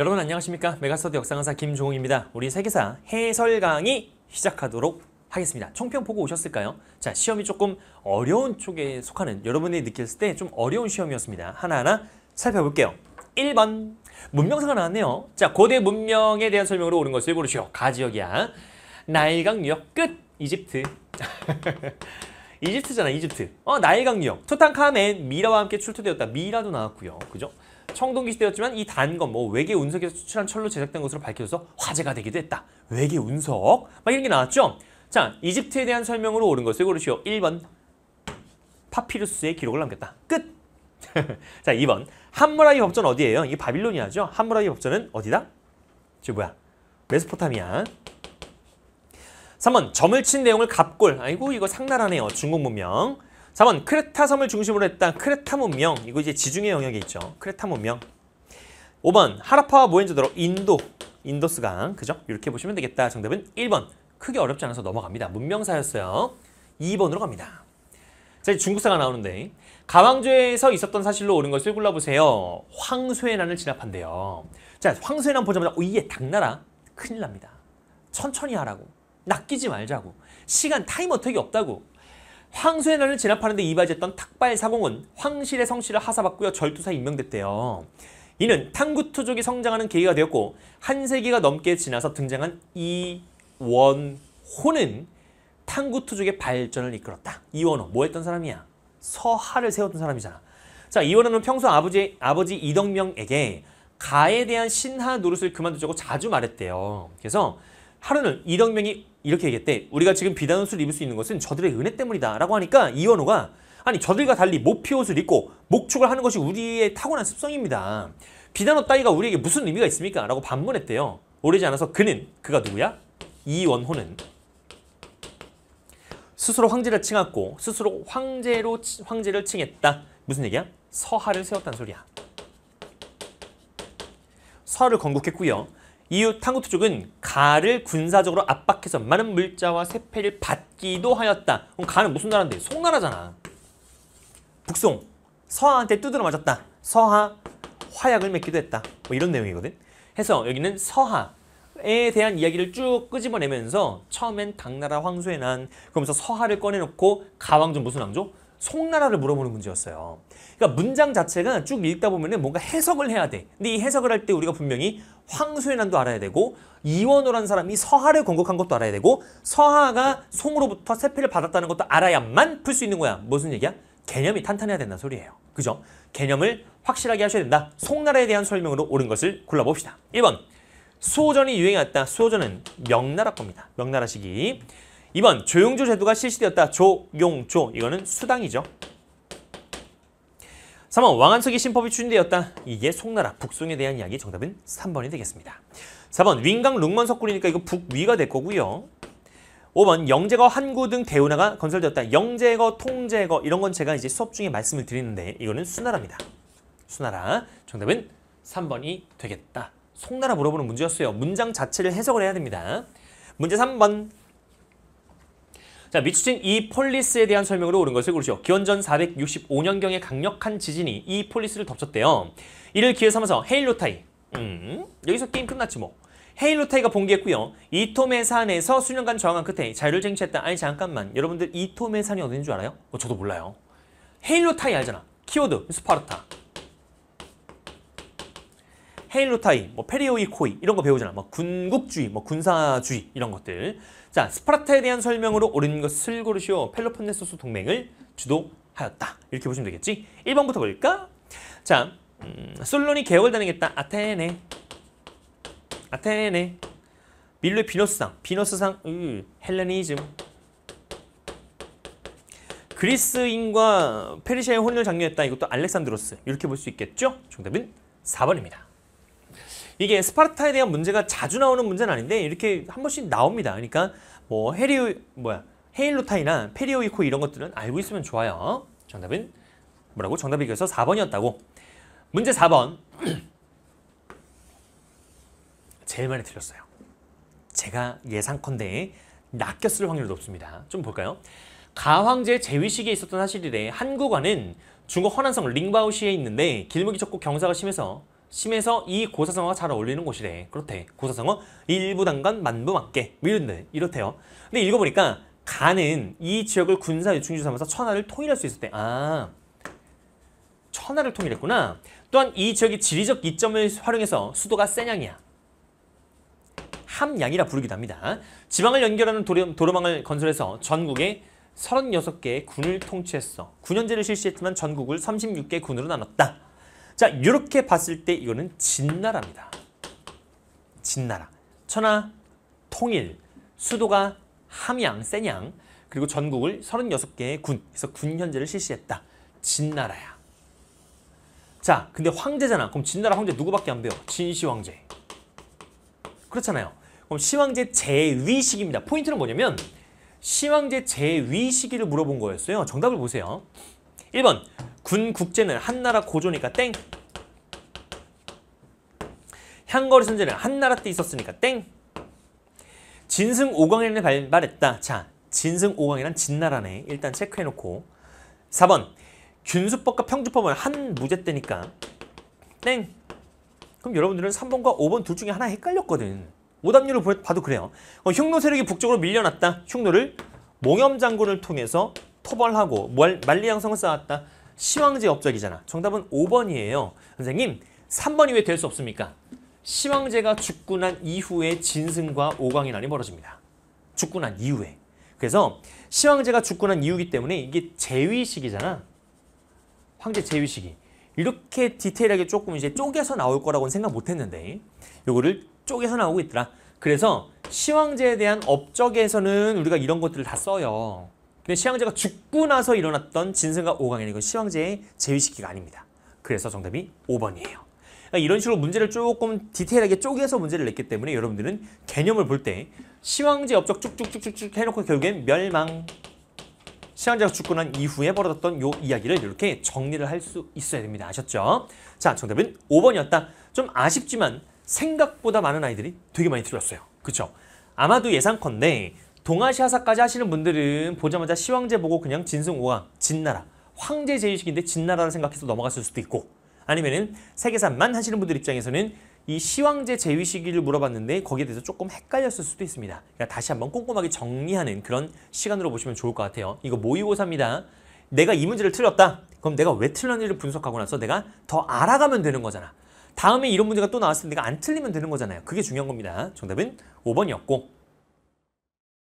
여러분 안녕하십니까 메가스터디 역사강사 김종욱입니다 우리 세계사 해설 강의 시작하도록 하겠습니다 총평 보고 오셨을까요? 자 시험이 조금 어려운 쪽에 속하는 여러분이 느꼈을 때 좀 어려운 시험이었습니다 하나하나 살펴볼게요 1번 문명사가 나왔네요 자 고대 문명에 대한 설명으로 옳은 것을 고르시오 가지역이야 나일강 유역 끝 이집트 이집트잖아 이집트 어 나일강령 유 투탕카멘 미라와 함께 출토되었다 미라도 나왔고요 그죠? 청동기 시대였지만 이 단검 뭐 외계 운석에서 추출한 철로 제작된 것으로 밝혀져서 화제가 되기도 했다 외계 운석 막 이런 게 나왔죠? 자 이집트에 대한 설명으로 옳은 것을 고르시오 1번 파피루스의 기록을 남겼다 끝! 자 2번 함무라비 법전 어디예요? 이게 바빌로니아죠? 함무라비 법전은 어디다? 저 뭐야? 메스포타미아 3번 점을 친 내용을 갑골. 아이고 이거 상나라네요. 중국 문명. 4번 크레타 섬을 중심으로 했던 크레타 문명. 이거 이제 지중해 영역에 있죠. 크레타 문명. 5번 하라파와 모헨조다로 인도. 인도스강. 그죠? 이렇게 보시면 되겠다. 정답은 1번. 크게 어렵지 않아서 넘어갑니다. 문명사였어요. 2번으로 갑니다. 자, 이제 중국사가 나오는데 가왕조에서 있었던 사실로 옳은 것을 골라보세요. 황소난을 진압한대요. 자, 황소난 보자마자 오예 당나라 큰일 납니다. 천천히 하라고. 낚이지 말자고. 시간, 타임 어택이 없다고. 황소의 날을 진압하는데 이바지했던 탁발사공은 황실의 성씨를 하사받고요. 절두사 임명됐대요. 이는 탕구투족이 성장하는 계기가 되었고 한 세기가 넘게 지나서 등장한 이원호는 탕구투족의 발전을 이끌었다. 이원호 뭐 했던 사람이야? 서하를 세웠던 사람이잖아. 자 이원호는 평소 아버지 아버지 이덕명에게 가에 대한 신하 노릇을 그만두자고 자주 말했대요. 그래서 하루는 이덕명이 이렇게 얘기했대. 우리가 지금 비단 옷을 입을 수 있는 것은 저들의 은혜 때문이다. 라고 하니까 이원호가 아니 저들과 달리 모피 옷을 입고 목축을 하는 것이 우리의 타고난 습성입니다. 비단옷 따위가 우리에게 무슨 의미가 있습니까? 라고 반문했대요. 오래지 않아서 그는 그가 누구야? 이원호는 스스로 황제를 칭했고 스스로 황제로 황제를 칭했다. 무슨 얘기야? 서하를 세웠단 소리야. 서하를 건국했고요. 이후 탕후투 쪽은 가를 군사적으로 압박해서 많은 물자와 세패를 받기도 하였다. 그럼 가는 무슨 나라인데? 송나라잖아. 북송, 서하한테 두드려 맞았다. 서하, 화약을 맺기도 했다. 뭐 이런 내용이거든. 해서 여기는 서하에 대한 이야기를 쭉 끄집어내면서 처음엔 당나라 황소에 난 그러면서 서하를 꺼내놓고 가왕조 무슨 왕조? 송나라를 물어보는 문제였어요. 그러니까 문장 자체가 쭉 읽다 보면 뭔가 해석을 해야 돼. 근데 이 해석을 할 때 우리가 분명히 황소의 난도 알아야 되고 이원호란 사람이 서하를 건국한 것도 알아야 되고 서하가 송으로부터 세패를 받았다는 것도 알아야만 풀 수 있는 거야. 무슨 얘기야? 개념이 탄탄해야 된다는 소리예요. 그죠? 개념을 확실하게 하셔야 된다. 송나라에 대한 설명으로 옳은 것을 골라봅시다. 1번 수호전이 유행했다. 수호전은 명나라 겁니다. 명나라 시기. 2번 조용조 제도가 실시되었다. 조용조 이거는 수당이죠. 3번 왕한석의 신법이 추진되었다. 이게 송나라 북송에 대한 이야기 정답은 3번이 되겠습니다. 4번 윙강 룽먼석굴이니까 이거 북위가 될 거고요. 5번 영제거 한구 등 대운하가 건설되었다. 영제거 통제거 이런 건 제가 이제 수업 중에 말씀을 드리는데 이거는 수나라입니다. 수나라 정답은 3번이 되겠다. 송나라 물어보는 문제였어요. 문장 자체를 해석을 해야 됩니다. 문제 3번 자, 미추진이 폴리스에 대한 설명으로 옳은 것을 고르죠 기원전 465년경에 강력한 지진이 이 폴리스를 덮쳤대요. 이를 기회 삼아서 헤일로타이. 음, 여기서 게임 끝났지 뭐. 헤일로타이가 봉기했고요. 이토메산에서 수년간 저항한 끝에 자유를 쟁취했다. 아니 잠깐만. 여러분들 이토메산이 어딘 줄 알아요? 어, 저도 몰라요. 헤일로타이 알잖아. 키워드 스파르타. 헤일로타이, 뭐 페리오이 코이 이런 거 배우잖아. 뭐 군국주의, 뭐 군사주의 이런 것들. 자, 스파르타에 대한 설명으로 옳은 것을 고르시오. 펠로폰네소스 동맹을 주도하였다. 이렇게 보시면 되겠지? 1번부터 볼까? 자, 음, 솔론이 개혁을 단행했다. 아테네. 아테네. 밀로의 비너스상, 비너스상, 으, 헬레니즘. 그리스인과 페르시아의 혼을 장려했다. 이것도 알렉산드로스. 이렇게 볼 수 있겠죠? 정답은 4번입니다. 이게 스파르타에 대한 문제가 자주 나오는 문제는 아닌데 이렇게 한 번씩 나옵니다. 그러니까 뭐 헤리오 뭐야 헤일로타이나 페리오이코 이런 것들은 알고 있으면 좋아요. 정답은 뭐라고? 정답이 그래서 4번이었다고. 문제 4번. 제일 많이 틀렸어요. 제가 예상컨대 낚였을 확률이 높습니다. 좀 볼까요? 가황제 재위식에 있었던 사실이래 한국어는 중국 허난성 링바오시에 있는데 길목이 적고 경사가 심해서 심해서 이 고사성어가 잘 어울리는 곳이래. 그렇대. 고사성어 일부 단간 만부맞게 뭐 이런데 이렇대요. 근데 읽어보니까 간은 이 지역을 군사 유충지 삼아서 천하를 통일할 수 있었대. 아 천하를 통일했구나. 또한 이 지역의 지리적 이점을 활용해서 수도가 센양이야. 함양이라 부르기도 합니다. 지방을 연결하는 도로, 도로망을 건설해서 전국에 36개의 군을 통치했어. 9년제를 실시했지만 전국을 36개 군으로 나눴다. 자 이렇게 봤을 때 이거는 진나라입니다. 진나라. 천하, 통일, 수도가 함양, 세냥. 그리고 전국을 36개의 군, 그래서 군현제를 실시했다. 진나라야. 자, 근데 황제잖아. 그럼 진나라 황제 누구밖에 안 배워? 진시황제. 그렇잖아요. 그럼 시황제 제위 식입니다 포인트는 뭐냐면 시황제 제위 식기를 물어본 거였어요. 정답을 보세요. 1번 군 국제는 한나라 고조니까 땡 향거리 선제는 한나라 때 있었으니까 땡 진승 오광이란을 발발했다 자 진승 오광이란 진나라네 일단 체크해놓고 4번 균수법과 평주법은 한 무제 때니까 땡 그럼 여러분들은 3번과 5번 둘 중에 하나 헷갈렸거든 오답률을 봐도 그래요 어, 흉노 세력이 북쪽으로 밀려났다 흉노를 몽염 장군을 통해서 토벌하고 말, 리양성을 쌓았다. 시황제 업적이잖아. 정답은 5번이에요. 선생님, 3번이 왜 될 수 없습니까? 시황제가 죽고 난 이후에 진승과 오광이 난이 벌어집니다. 죽고 난 이후에. 그래서 시황제가 죽고 난 이후이기 때문에 이게 재위식이잖아. 황제 재위식이. 이렇게 디테일하게 조금 이제 쪼개서 나올 거라고는 생각 못했는데 요거를 쪼개서 나오고 있더라. 그래서 시황제에 대한 업적에서는 우리가 이런 것들을 다 써요. 근데 시황제가 죽고 나서 일어났던 진승과 오강에는 이건 시황제의 제위시기가 아닙니다. 그래서 정답이 5번이에요. 그러니까 이런 식으로 문제를 조금 디테일하게 쪼개서 문제를 냈기 때문에 여러분들은 개념을 볼 때 시황제 업적 쭉쭉쭉쭉쭉 해놓고 결국엔 멸망 시황제가 죽고 난 이후에 벌어졌던 요 이야기를 이렇게 정리를 할 수 있어야 됩니다. 아셨죠? 자, 정답은 5번이었다. 좀 아쉽지만 생각보다 많은 아이들이 되게 많이 틀렸어요. 그쵸? 아마도 예상컨대 동아시아사까지 하시는 분들은 보자마자 시황제 보고 그냥 진승오왕, 진나라, 황제 제의식인데 진나라를 생각해서 넘어갔을 수도 있고 아니면은 세계사만 하시는 분들 입장에서는 이 시황제 제위 시기를 물어봤는데 거기에 대해서 조금 헷갈렸을 수도 있습니다. 그러니까 다시 한번 꼼꼼하게 정리하는 그런 시간으로 보시면 좋을 것 같아요. 이거 모의고사입니다. 내가 이 문제를 틀렸다. 그럼 내가 왜 틀렸는지를 분석하고 나서 내가 더 알아가면 되는 거잖아. 다음에 이런 문제가 또 나왔을 때 내가 안 틀리면 되는 거잖아요. 그게 중요한 겁니다. 정답은 5번이었고